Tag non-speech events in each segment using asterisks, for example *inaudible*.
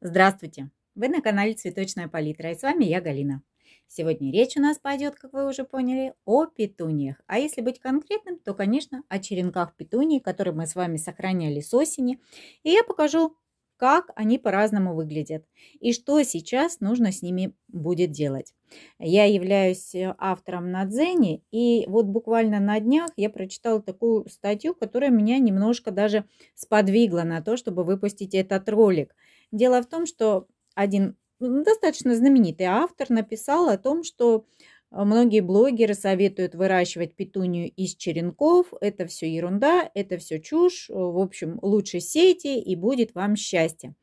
Здравствуйте! Вы на канале Цветочная палитра и с вами я, Галина. Сегодня речь у нас пойдет, как вы уже поняли, о петуниях. А если быть конкретным, то, конечно, о черенках петуний, которые мы с вами сохраняли с осени. И я покажу, как они по-разному выглядят и что сейчас нужно с ними будет делать. Я являюсь э, автором на Дзене, и вот буквально на днях я прочитала такую статью, которая меня немножко даже сподвигла на то, чтобы выпустить этот ролик – Дело в том, что один ну, достаточно знаменитый автор написал о том, что э, многие блогеры советуют выращивать петунию из черенков. Это все ерунда, это все чушь. В общем, лучше сейте и будет вам счастье.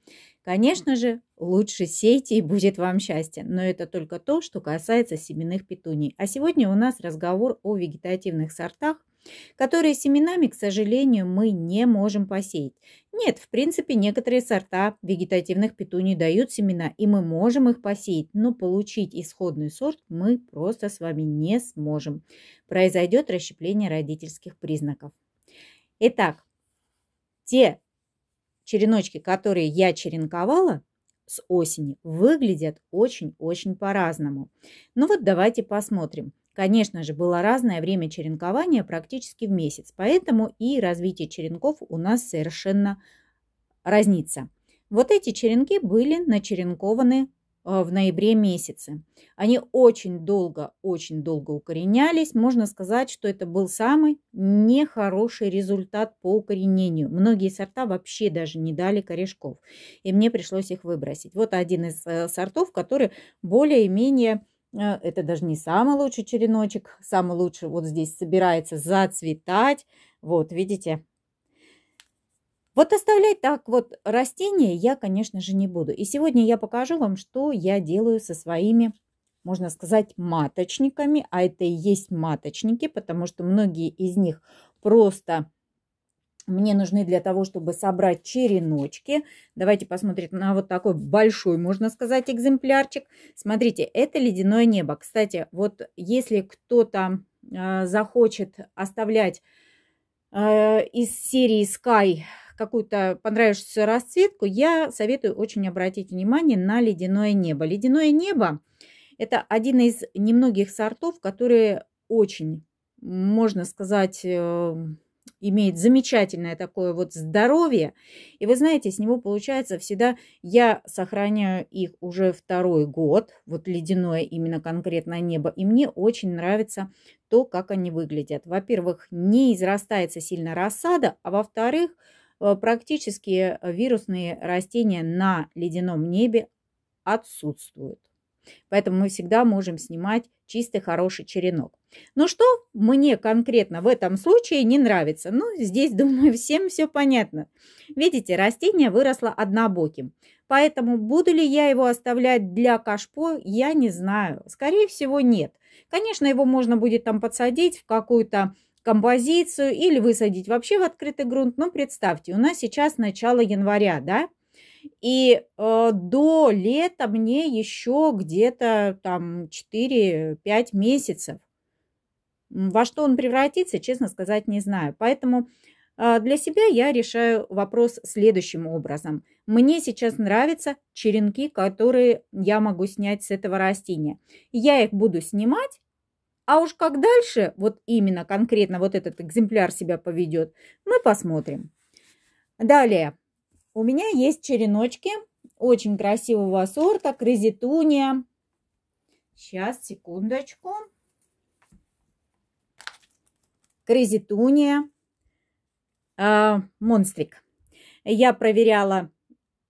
Конечно же, лучше сейте и будет вам счастье. Но это только то, что касается семенных петуний. А сегодня у нас разговор о вегетативных сортах – которые семенами, к сожалению, мы не можем посеять. Нет, в принципе, некоторые сорта вегетативных петуний дают семена, и мы можем их посеять, но получить исходный сорт мы просто с вами не сможем. Произойдет расщепление родительских признаков. Итак, те череночки, которые я черенковала, с осени выглядят очень-очень по-разному. Ну вот давайте посмотрим. Конечно же, было разное время черенкования практически в месяц, поэтому и развитие черенков у нас совершенно разнится. Вот эти черенки были начеренкованы э, в ноябре месяце. Они очень долго, очень долго укоренялись. Можно сказать, что это был самый нехороший результат по укоренению. Многие сорта вообще даже не дали корешков, и мне пришлось их выбросить. Вот один из э, сортов, который более-менее Э, это даже не самый лучший череночек. Самый лучший вот здесь собирается зацветать. Вот, видите? Вот оставлять так вот растения я, конечно же, не буду. И сегодня я покажу вам, что я делаю со своими, можно сказать, маточниками. А это и есть маточники, потому что многие из них просто мне нужны для того, чтобы собрать череночки. Давайте посмотрим на вот такой большой, можно сказать, экземплярчик. Смотрите, это ледяное небо. Кстати, вот если кто-то э, захочет оставлять э, из серии Sky какую-то понравившуюся расцветку, я советую очень обратить внимание на ледяное небо. Ледяное небо – это один из немногих сортов, которые очень, можно сказать, э, имеет замечательное такое вот здоровье. И вы знаете, с него получается всегда, я сохраняю их уже второй год, вот ледяное именно конкретно небо. И мне очень нравится то, как они выглядят. Во-первых, не израстается сильно рассада, а во-вторых, э, практически вирусные растения на ледяном небе отсутствуют. Поэтому мы всегда можем снимать чистый хороший черенок. Но что мне конкретно в этом случае не нравится? Ну, здесь, *laughs* думаю, всем все понятно. Видите, растение выросло однобоким. Поэтому буду ли я его оставлять для кашпо, я не знаю. Скорее всего, нет. Конечно, его можно будет там подсадить в какую-то композицию или высадить вообще в открытый грунт. Но представьте, у нас сейчас начало января, да? И э, до лета мне еще где-то там 4-5 месяцев. Во что он превратится, честно сказать, не знаю. Поэтому э, для себя я решаю вопрос следующим образом. Мне сейчас нравятся черенки, которые я могу снять с этого растения. Я их буду снимать, а уж как дальше, вот именно конкретно вот этот экземпляр себя поведет, мы посмотрим. Далее. У меня есть череночки очень красивого сорта крызитуния. Сейчас, секундочку. Крызитуния э, монстрик. Я проверяла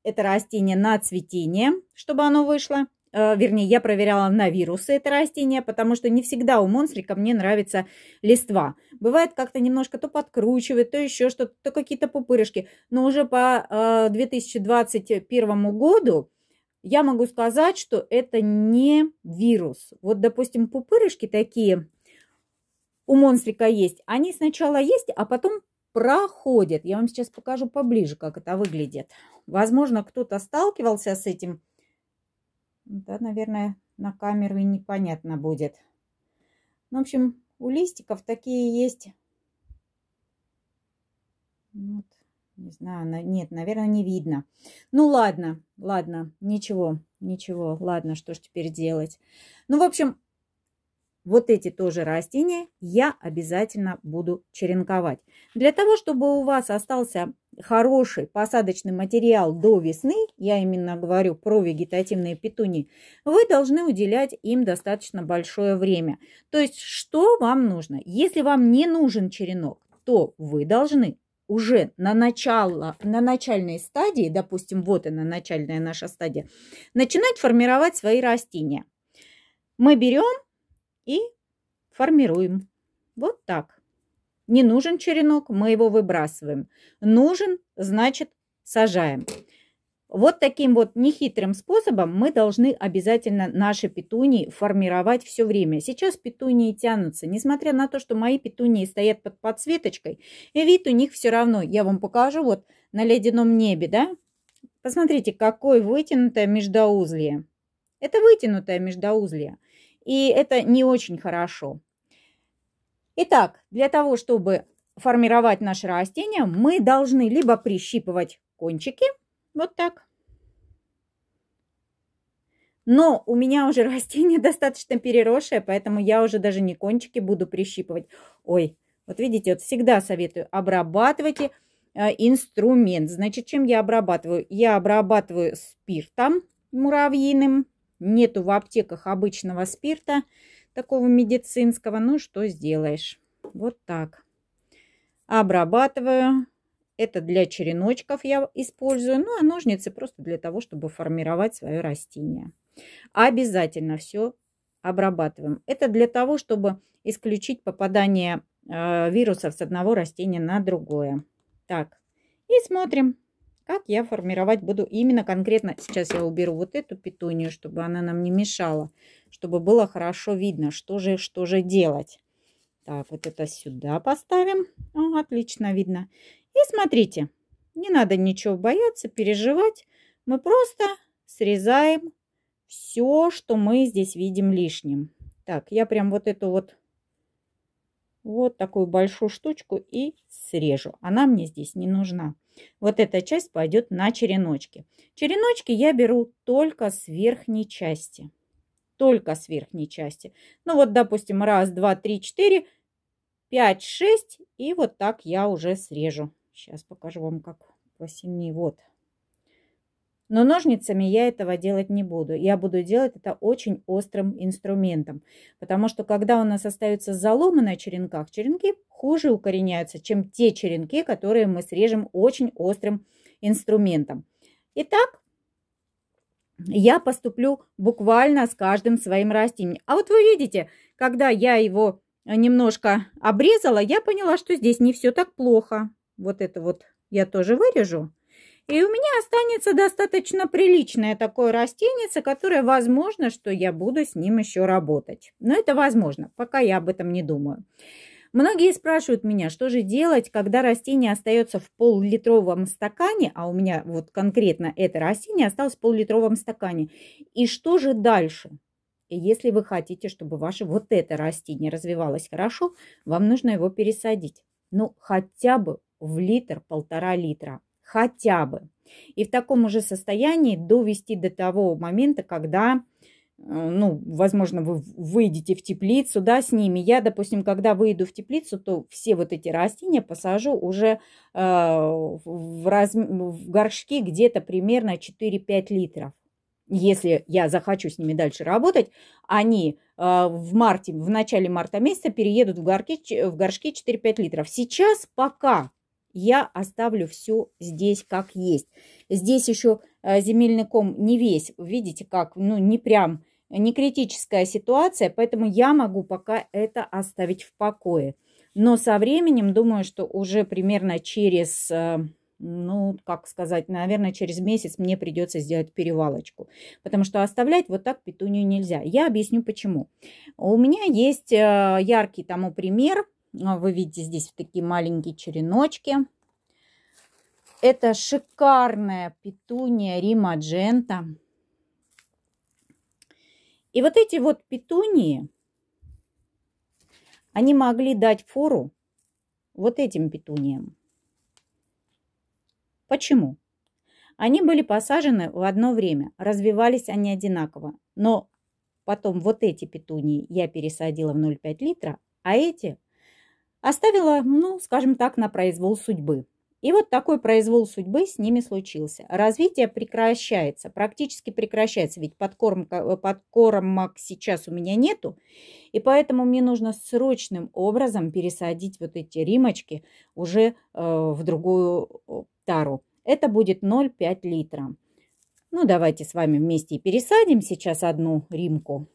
это растение на цветение, чтобы оно вышло. Э, вернее, я проверяла на вирусы это растение, потому что не всегда у монстрика мне нравится листва. Бывает как-то немножко то подкручивает, то еще что-то, то, то какие то пупырышки. Но уже по 2021 э, году я могу сказать, что это не вирус. Вот, допустим, пупырышки такие у монстрика есть. Они сначала есть, а потом проходят. Я вам сейчас покажу поближе, как это выглядит. Возможно, кто-то сталкивался с этим да, наверное, на камеру и непонятно будет. Ну, в общем, у листиков такие есть. Ну, вот, не знаю, нет, наверное, не видно. Ну, ладно, ладно, ничего, ничего, ладно, что ж теперь делать. Ну, в общем, вот эти тоже растения я обязательно буду черенковать. Для того, чтобы у вас остался хороший посадочный материал до весны, я именно говорю про вегетативные петуни, вы должны уделять им достаточно большое время. То есть что вам нужно? Если вам не нужен черенок, то вы должны уже на начало, на начальной стадии, допустим, вот она начальная наша стадия, начинать формировать свои растения. Мы берем и формируем. Вот так. Не нужен черенок, мы его выбрасываем. Нужен, значит, сажаем. Вот таким вот нехитрым способом мы должны обязательно наши петунии формировать все время. Сейчас петунии тянутся, несмотря на то, что мои петунии стоят под подсветочкой, и вид у них все равно. Я вам покажу вот на ледяном небе, да? Посмотрите, какое вытянутое междоузлие. Это вытянутое междоузлие, и это не очень хорошо. Итак, для того, чтобы формировать наши растения, мы должны либо прищипывать кончики, вот так. Но у меня уже *laughs* растение достаточно переросшее, поэтому я уже даже не кончики буду прищипывать. Ой, вот видите, вот всегда советую, обрабатывайте э, инструмент. Значит, чем я обрабатываю? Я обрабатываю спиртом муравьиным. Нету в аптеках обычного спирта такого медицинского. Ну, что сделаешь. Вот так. Обрабатываю. Это для череночков я использую. Ну, а ножницы просто для того, чтобы формировать свое растение. Обязательно все обрабатываем. Это для того, чтобы исключить попадание э, вирусов с одного растения на другое. Так, и смотрим как я формировать буду именно конкретно. Сейчас я уберу вот эту петунию, чтобы она нам не мешала, чтобы было хорошо видно, что же, что же делать. Так, вот это сюда поставим. О, отлично видно. И смотрите, не надо ничего бояться, переживать. Мы просто срезаем все, что мы здесь видим лишним. Так, я прям вот эту вот вот такую большую штучку и срежу. Она мне здесь не нужна. Вот эта часть пойдет на череночки. Череночки я беру только с верхней части. Только с верхней части. Ну вот, допустим, раз, два, три, четыре, пять, шесть. И вот так я уже срежу. Сейчас покажу вам, как посильнее. Вот. Но ножницами я этого делать не буду. Я буду делать это очень острым инструментом. Потому что когда у нас остаются заломы на черенках, черенки хуже укореняются, чем те черенки, которые мы срежем очень острым инструментом. Итак, я поступлю буквально с каждым своим растением. А вот вы видите, когда я его немножко обрезала, я поняла, что здесь не все так плохо. Вот это вот я тоже вырежу. И у меня останется достаточно приличное такое растенице, которое, возможно, что я буду с ним еще работать. Но это возможно, пока я об этом не думаю. Многие спрашивают меня, что же делать, когда растение остается в пол-литровом стакане, а у меня вот конкретно это растение осталось в пол-литровом стакане. И что же дальше? если вы хотите, чтобы ваше вот это растение развивалось хорошо, вам нужно его пересадить. Ну, хотя бы в литр, полтора литра хотя бы. И в таком же состоянии довести до того момента, когда э, ну, возможно, вы выйдете в теплицу, да, с ними. Я, допустим, когда выйду в теплицу, то все вот эти растения посажу уже э, в, раз... в горшки где-то примерно 4-5 литров. Если я захочу с ними дальше работать, они э, в марте, в начале марта месяца переедут в горшки, в горшки 4-5 литров. Сейчас пока я оставлю все здесь как есть. Здесь еще э, земельный ком не весь, видите, как, ну, не прям, не критическая ситуация, поэтому я могу пока это оставить в покое. Но со временем, думаю, что уже примерно через, э, ну, как сказать, наверное, через месяц мне придется сделать перевалочку. Потому что оставлять вот так петунью нельзя. Я объясню почему. У меня есть э, яркий тому пример – а вы видите здесь такие маленькие череночки. Это шикарная петуния Рима Джента. И вот эти вот петунии, они могли дать фору вот этим петуниям. Почему? Они были посажены в одно время, развивались они одинаково. Но потом вот эти петунии я пересадила в 0,5 литра, а эти оставила, ну, скажем так, на произвол судьбы. И вот такой произвол судьбы с ними случился. Развитие прекращается, практически прекращается, ведь подкормка, э, подкормок сейчас у меня нету, и поэтому мне нужно срочным образом пересадить вот эти римочки уже э, в другую э, тару. Это будет 0,5 литра. Ну, давайте с вами вместе пересадим сейчас одну римку.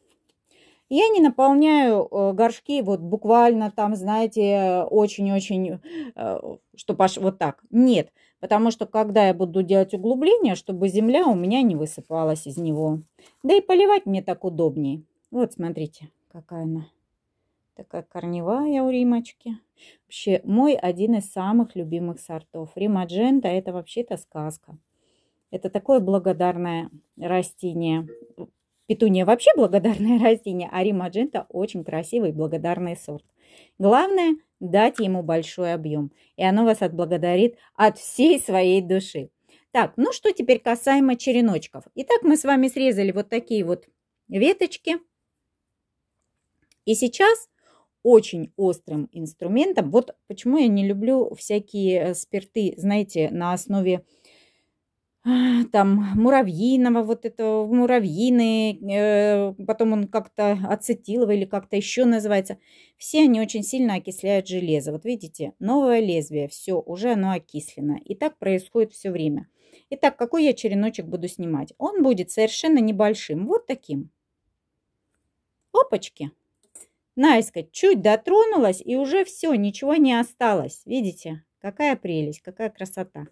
Я не наполняю э, горшки вот буквально там, знаете, очень-очень, э, что пош... вот так. Нет, потому что когда я буду делать углубление, чтобы земля у меня не высыпалась из него. Да и поливать мне так удобнее. Вот смотрите, какая она. Такая корневая у римочки. Вообще, мой один из самых любимых сортов. Рима джента – это вообще-то сказка. Это такое благодарное растение. Петуния вообще благодарное *laughs* растение, а римаджента очень красивый и благодарный сорт. Главное – дать ему большой объем, и оно вас отблагодарит от всей своей души. Так, ну что теперь касаемо череночков. Итак, мы с вами срезали вот такие вот веточки. И сейчас очень острым инструментом, вот почему я не люблю всякие э, спирты, знаете, на основе э, а, там муравьиного, вот этого муравьины, э, потом он как-то ацетилово или как-то еще называется. Все они очень сильно окисляют железо. Вот видите, новое лезвие, все, уже оно окислено. И так происходит все время. Итак, какой я череночек буду снимать? Он будет совершенно небольшим, вот таким. Опачки. Наискать, чуть дотронулась и уже все, ничего не осталось. Видите, какая прелесть, какая красота.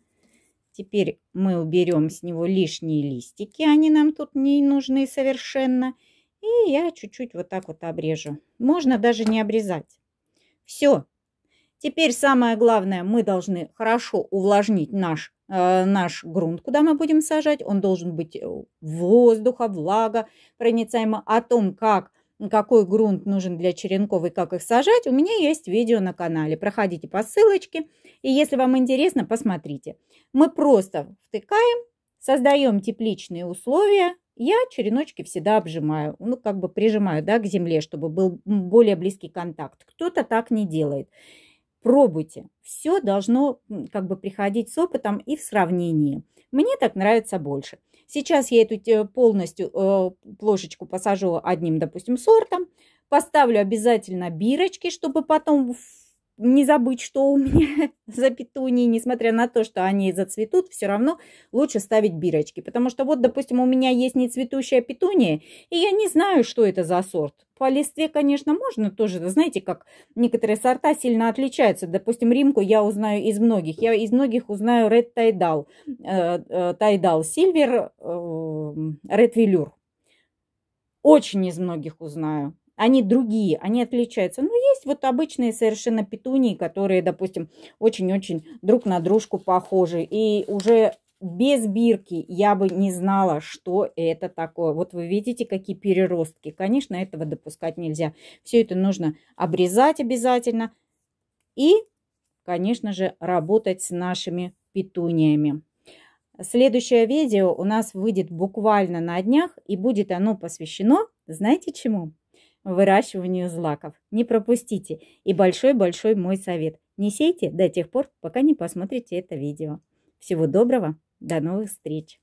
Теперь мы уберем с него лишние листики, они нам тут не нужны совершенно. И я чуть-чуть вот так вот обрежу. Можно даже не обрезать. Все. Теперь самое главное, мы должны хорошо увлажнить наш, э, наш грунт, куда мы будем сажать. Он должен быть э, воздуха, влага, проницаемо о том, как какой грунт нужен для черенков и как их сажать, у меня есть видео на канале. Проходите по ссылочке, и если вам интересно, посмотрите. Мы просто втыкаем, создаем тепличные условия. Я череночки всегда обжимаю, ну, как бы прижимаю, да, к земле, чтобы был более близкий контакт. Кто-то так не делает. Пробуйте. Все должно как бы приходить с опытом и в сравнении. Мне так нравится больше. Сейчас я эту э, полностью э, плошечку посажу одним, допустим, сортом. Поставлю обязательно бирочки, чтобы потом не забыть, что у меня *laughs* за петунии, несмотря на то, что они зацветут, все равно лучше ставить бирочки. Потому что вот, допустим, у меня есть нецветущая петуния, и я не знаю, что это за сорт. По листве, конечно, можно тоже, знаете, как некоторые сорта сильно отличаются. Допустим, римку я узнаю из многих. Я из многих узнаю Red Tidal, э, э, Tidal Silver, э, Red Velour. Очень из многих узнаю они другие, они отличаются. Но есть вот обычные совершенно петунии, которые, допустим, очень-очень друг на дружку похожи. И уже без бирки я бы не знала, что это такое. Вот вы видите, какие переростки. Конечно, этого допускать нельзя. Все это нужно обрезать обязательно. И, конечно же, работать с нашими петуниями. Следующее видео у нас выйдет буквально на днях, и будет оно посвящено, знаете чему? выращиванию злаков. Не пропустите. И большой-большой мой совет. Не сейте до тех пор, пока не посмотрите это видео. Всего доброго. До новых встреч.